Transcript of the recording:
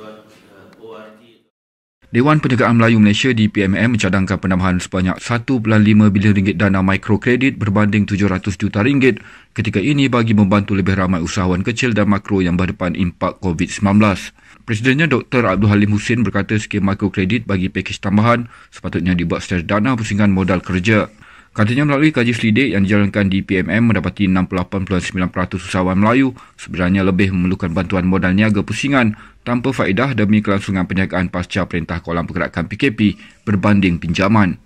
Uh, Dewan Penjagaan Melayu Malaysia di PMM mencadangkan penambahan sebanyak 1.5 bilion ringgit dana mikrokredit berbanding 700 juta ringgit ketika ini bagi membantu lebih ramai usahawan kecil dan makro yang berdepan impak COVID-19. Presidennya Dr. Abdul Halim Hussein berkata skim mikrokredit bagi pakej tambahan sepatutnya dibuat secara dana pusingan modal kerja. Katanya melalui kaji selidik yang dijalankan di PMM mendapati 68.9% usahawan Melayu sebenarnya lebih memerlukan bantuan modal niaga pusingan tanpa faedah demi kelangsungan penjagaan pasca perintah kolam pergerakan PKP berbanding pinjaman.